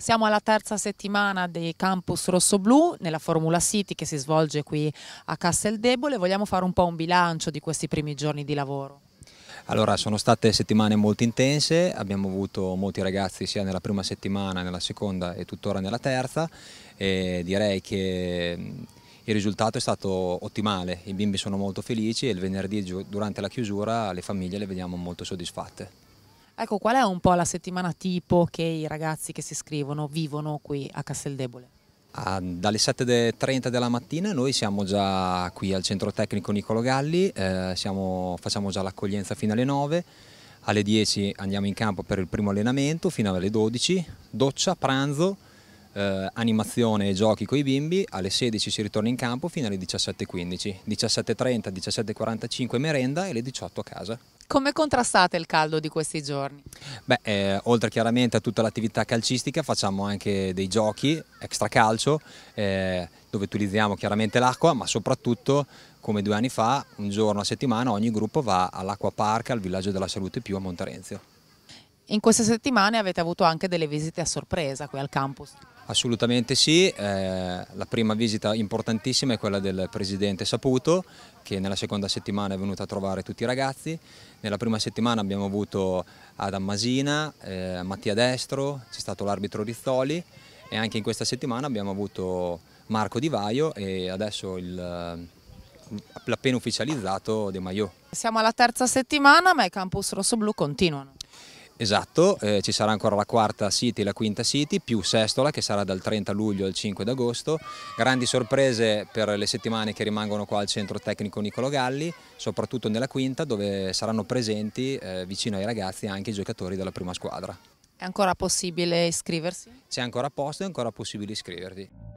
Siamo alla terza settimana dei campus rosso-blu nella Formula City che si svolge qui a Casteldebole. Vogliamo fare un po' un bilancio di questi primi giorni di lavoro? Allora, sono state settimane molto intense, abbiamo avuto molti ragazzi sia nella prima settimana, nella seconda e tuttora nella terza e direi che mm, il risultato è stato ottimale, i bimbi sono molto felici e il venerdì durante la chiusura le famiglie le vediamo molto soddisfatte. Ecco, qual è un po' la settimana tipo che i ragazzi che si iscrivono vivono qui a Casteldebole? Ah, dalle 7.30 della mattina noi siamo già qui al centro tecnico Nicolo Galli, eh, siamo, facciamo già l'accoglienza fino alle 9, alle 10 andiamo in campo per il primo allenamento fino alle 12, doccia, pranzo, eh, animazione e giochi con i bimbi, alle 16 si ritorna in campo fino alle 17.15, 17.30, 17.45 merenda e alle 18 a casa. Come contrastate il caldo di questi giorni? Beh, eh, oltre chiaramente a tutta l'attività calcistica facciamo anche dei giochi extracalcio eh, dove utilizziamo chiaramente l'acqua ma soprattutto come due anni fa un giorno a settimana ogni gruppo va all'acqua park al villaggio della salute più a Monterenzio. In queste settimane avete avuto anche delle visite a sorpresa qui al campus. Assolutamente sì, eh, la prima visita importantissima è quella del Presidente Saputo che nella seconda settimana è venuto a trovare tutti i ragazzi. Nella prima settimana abbiamo avuto Adam Masina, eh, Mattia Destro, c'è stato l'arbitro Rizzoli e anche in questa settimana abbiamo avuto Marco Di Vaio e adesso il l'appena ufficializzato De Maio. Siamo alla terza settimana ma i campus rossoblù continuano. Esatto, eh, ci sarà ancora la quarta City e la quinta City, più Sestola che sarà dal 30 luglio al 5 d'agosto. Grandi sorprese per le settimane che rimangono qua al centro tecnico Nicolo Galli, soprattutto nella quinta dove saranno presenti eh, vicino ai ragazzi anche i giocatori della prima squadra. È ancora possibile iscriversi? C'è ancora posto, è ancora possibile iscriverti.